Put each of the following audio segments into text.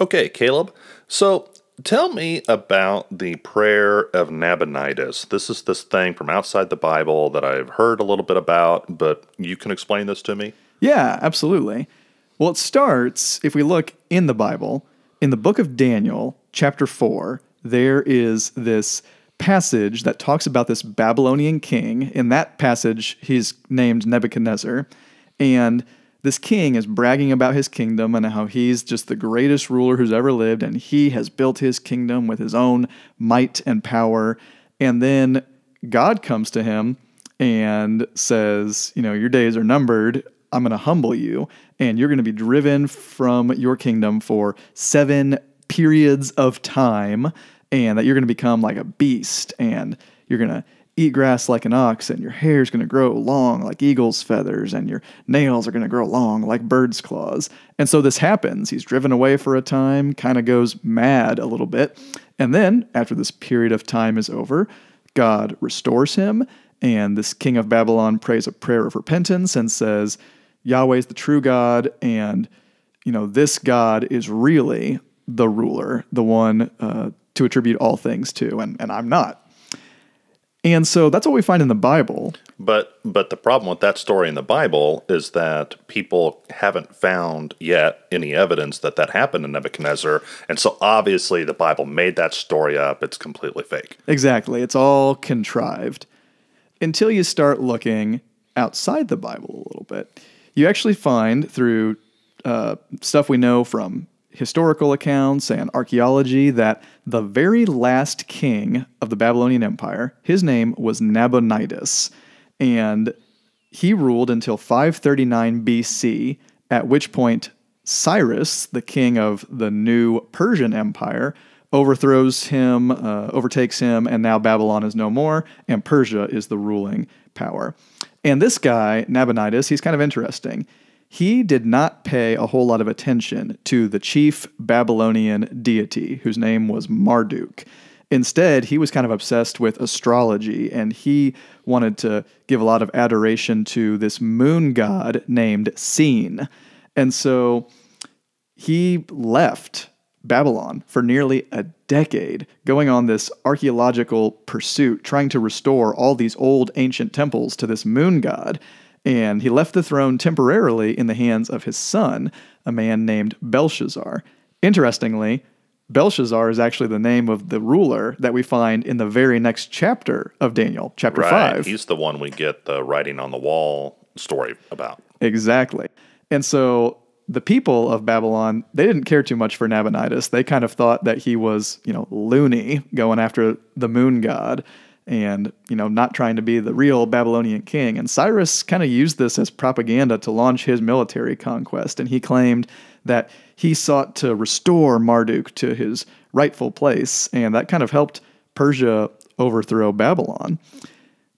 Okay, Caleb. So tell me about the prayer of Nabonidus. This is this thing from outside the Bible that I've heard a little bit about, but you can explain this to me? Yeah, absolutely. Well, it starts, if we look in the Bible, in the book of Daniel, chapter 4, there is this passage that talks about this Babylonian king. In that passage, he's named Nebuchadnezzar. And this king is bragging about his kingdom and how he's just the greatest ruler who's ever lived, and he has built his kingdom with his own might and power. And then God comes to him and says, You know, your days are numbered. I'm going to humble you, and you're going to be driven from your kingdom for seven periods of time, and that you're going to become like a beast, and you're going to eat grass like an ox and your hair is going to grow long like eagle's feathers and your nails are going to grow long like bird's claws. And so this happens. He's driven away for a time, kind of goes mad a little bit. And then after this period of time is over, God restores him. And this king of Babylon prays a prayer of repentance and says, "Yahweh is the true God. And, you know, this God is really the ruler, the one uh, to attribute all things to. And, and I'm not. And so that's what we find in the Bible. But but the problem with that story in the Bible is that people haven't found yet any evidence that that happened to Nebuchadnezzar, and so obviously the Bible made that story up. It's completely fake. Exactly. It's all contrived. Until you start looking outside the Bible a little bit, you actually find through uh, stuff we know from historical accounts and archaeology that the very last king of the Babylonian Empire, his name was Nabonidus, and he ruled until 539 BC, at which point Cyrus, the king of the new Persian Empire, overthrows him, uh, overtakes him, and now Babylon is no more, and Persia is the ruling power. And this guy, Nabonidus, he's kind of interesting he did not pay a whole lot of attention to the chief Babylonian deity, whose name was Marduk. Instead, he was kind of obsessed with astrology and he wanted to give a lot of adoration to this moon god named Sin. And so he left Babylon for nearly a decade, going on this archaeological pursuit, trying to restore all these old ancient temples to this moon god and he left the throne temporarily in the hands of his son, a man named Belshazzar. Interestingly, Belshazzar is actually the name of the ruler that we find in the very next chapter of Daniel, chapter right. 5. He's the one we get the writing on the wall story about. Exactly. And so the people of Babylon, they didn't care too much for Nabonidus. They kind of thought that he was, you know, loony going after the moon god and you know not trying to be the real Babylonian king. And Cyrus kind of used this as propaganda to launch his military conquest, and he claimed that he sought to restore Marduk to his rightful place, and that kind of helped Persia overthrow Babylon.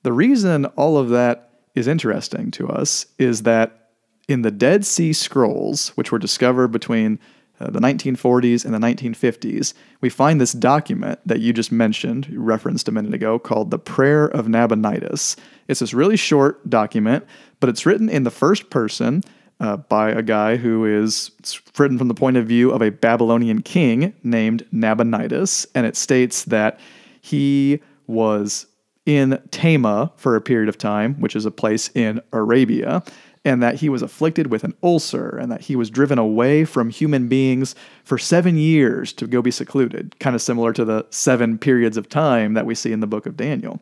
The reason all of that is interesting to us is that in the Dead Sea Scrolls, which were discovered between uh, the 1940s and the 1950s, we find this document that you just mentioned, referenced a minute ago, called The Prayer of Nabonidus. It's this really short document, but it's written in the first person uh, by a guy who is written from the point of view of a Babylonian king named Nabonidus. And it states that he was in Tama for a period of time, which is a place in Arabia and that he was afflicted with an ulcer, and that he was driven away from human beings for seven years to go be secluded, kind of similar to the seven periods of time that we see in the book of Daniel.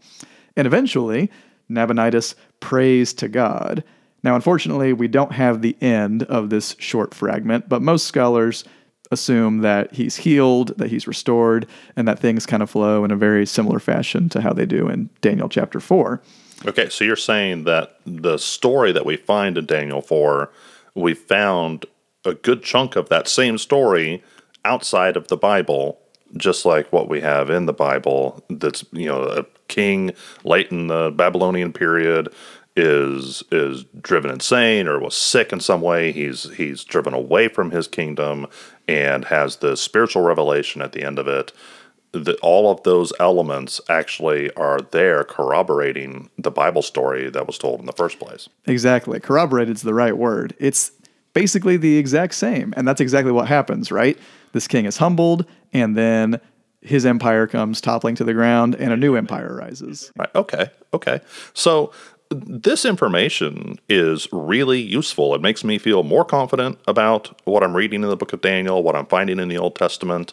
And eventually, Nabonidus prays to God. Now, unfortunately, we don't have the end of this short fragment, but most scholars assume that he's healed, that he's restored, and that things kind of flow in a very similar fashion to how they do in Daniel chapter 4. Okay, so you're saying that the story that we find in Daniel 4, we found a good chunk of that same story outside of the Bible, just like what we have in the Bible that's, you know, a king late in the Babylonian period is is driven insane or was sick in some way he's he's driven away from his kingdom and has the spiritual revelation at the end of it that all of those elements actually are there corroborating the Bible story that was told in the first place. Exactly. Corroborated is the right word. It's basically the exact same. And that's exactly what happens, right? This king is humbled, and then his empire comes toppling to the ground, and a new empire rises. Right. Okay. Okay. So this information is really useful. It makes me feel more confident about what I'm reading in the book of Daniel, what I'm finding in the Old Testament.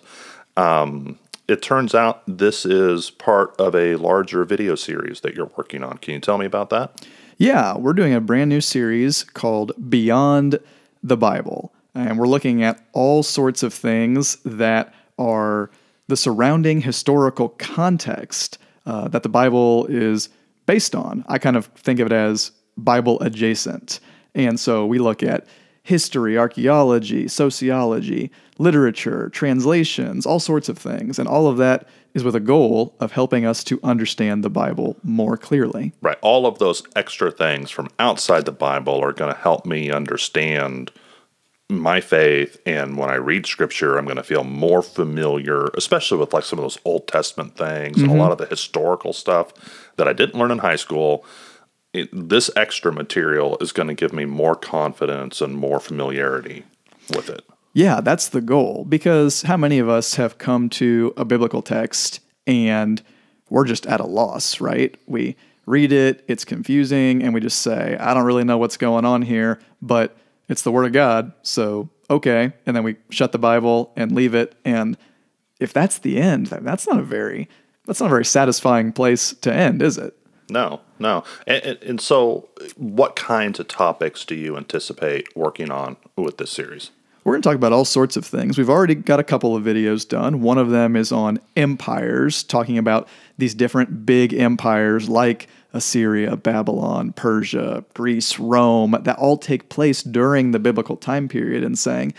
Um, it turns out this is part of a larger video series that you're working on. Can you tell me about that? Yeah, we're doing a brand new series called Beyond the Bible. And we're looking at all sorts of things that are the surrounding historical context uh, that the Bible is based on. I kind of think of it as Bible adjacent. And so we look at history, archaeology, sociology, literature, translations, all sorts of things. And all of that is with a goal of helping us to understand the Bible more clearly. Right. All of those extra things from outside the Bible are going to help me understand my faith and when I read scripture I'm going to feel more familiar especially with like some of those Old Testament things mm-hmm. and a mm-hmm. lot of the historical stuff that I didn't learn in high school it, this extra material is going to give me more confidence and more familiarity with it. Yeah, that's the goal. Because how many of us have come to a biblical text and we're just at a loss, right? We read it, it's confusing, and we just say, I don't really know what's going on here, but it's the Word of God. So, okay. And then we shut the Bible and leave it. And if that's the end, that's not a very. That's not a very satisfying place to end, is it? No, no. And, and, so, what kinds of topics do you anticipate working on with this series? We're going to talk about all sorts of things. We've already got a couple of videos done. One of them is on empires, talking about these different big empires like Assyria, Babylon, Persia, Greece, Rome, that all take place during the biblical time period, and saying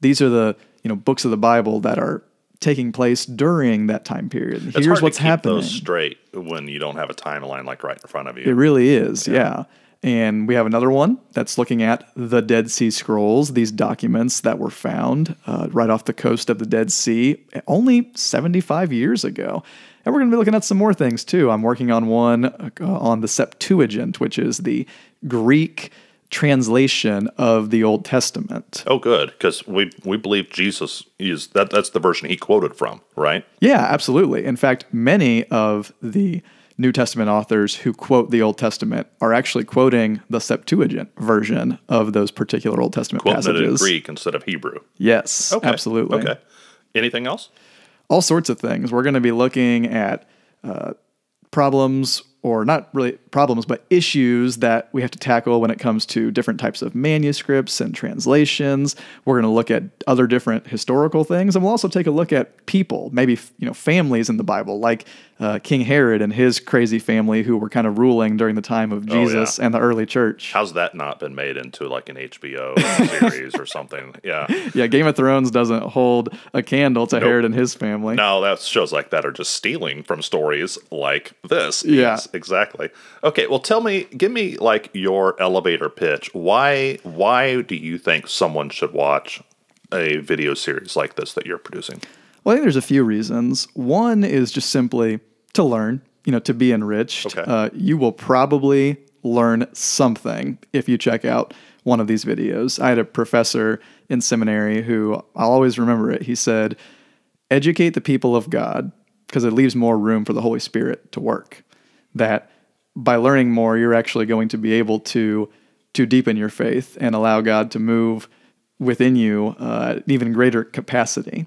these are the you know books of the Bible that are taking place during that time period. It's Here's what's happening. straight when you don't have a timeline like right in front of you. It really is, yeah. yeah. And we have another one that's looking at the Dead Sea Scrolls, these documents that were found uh, right off the coast of the Dead Sea only 75 years ago. And we're going to be looking at some more things too. I'm working on one uh, on the Septuagint, which is the Greek translation of the Old Testament. Oh, good, because we we believe Jesus is that that's the version he quoted from, right? Yeah, absolutely. In fact, many of the New Testament authors who quote the Old Testament are actually quoting the Septuagint version of those particular Old Testament Quoting passages. it in Greek instead of Hebrew. Yes, okay. absolutely. Okay. Anything else? All sorts of things. We're going to be looking at uh, problems or not really problems, but issues that we have to tackle when it comes to different types of manuscripts and translations. We're going to look at other different historical things, and we'll also take a look at people, maybe you know families in the Bible, like uh, King Herod and his crazy family who were kind of ruling during the time of oh, Jesus oh, yeah. and the early church. How's that not been made into like an HBO series or something? Yeah, yeah. Game of Thrones doesn't hold a candle to nope. Herod and his family. No, that shows like that are just stealing from stories like this. Yeah exactly. Okay, well, tell me, give me like your elevator pitch. Why why do you think someone should watch a video series like this that you're producing? Well, I think there's a few reasons. One is just simply to learn, you know, to be enriched. Okay. Uh, you will probably learn something if you check out one of these videos. I had a professor in seminary who I'll always remember it. He said, Educate the people of God because it leaves more room for the Holy Spirit to work that by learning more, you're actually going to be able to to deepen your faith and allow God to move within you uh, an even greater capacity.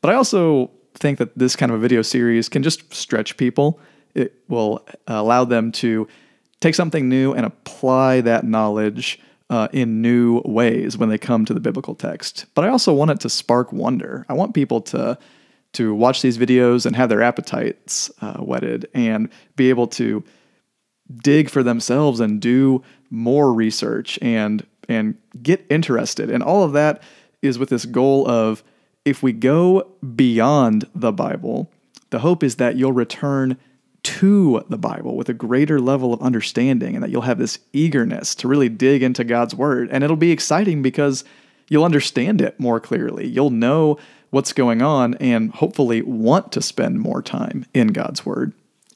But I also think that this kind of a video series can just stretch people. It will allow them to take something new and apply that knowledge uh, in new ways when they come to the biblical text. But I also want it to spark wonder. I want people to to watch these videos and have their appetites uh, whetted and be able to dig for themselves and do more research and and get interested and all of that is with this goal of if we go beyond the bible the hope is that you'll return to the bible with a greater level of understanding and that you'll have this eagerness to really dig into god's word and it'll be exciting because you'll understand it more clearly you'll know what's going on and hopefully want to spend more time in God's Word.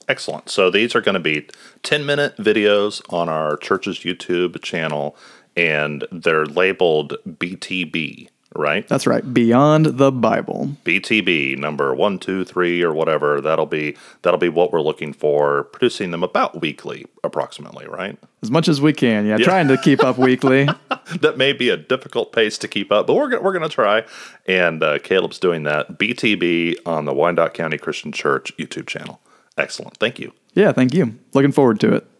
Excellent. So these are going to be 10 minute videos on our church's YouTube channel, and they're labeled BTB right? That's right. Beyond the Bible. BTB number 123 or whatever. That'll be that'll be what we're looking for producing them about weekly approximately, right? As much as we can. Yeah, yeah. trying to keep up weekly. that may be a difficult pace to keep up, but we're we're going to try and uh, Caleb's doing that. BTB on the Wyandotte County Christian Church YouTube channel. Excellent. Thank you. Yeah, thank you. Looking forward to it.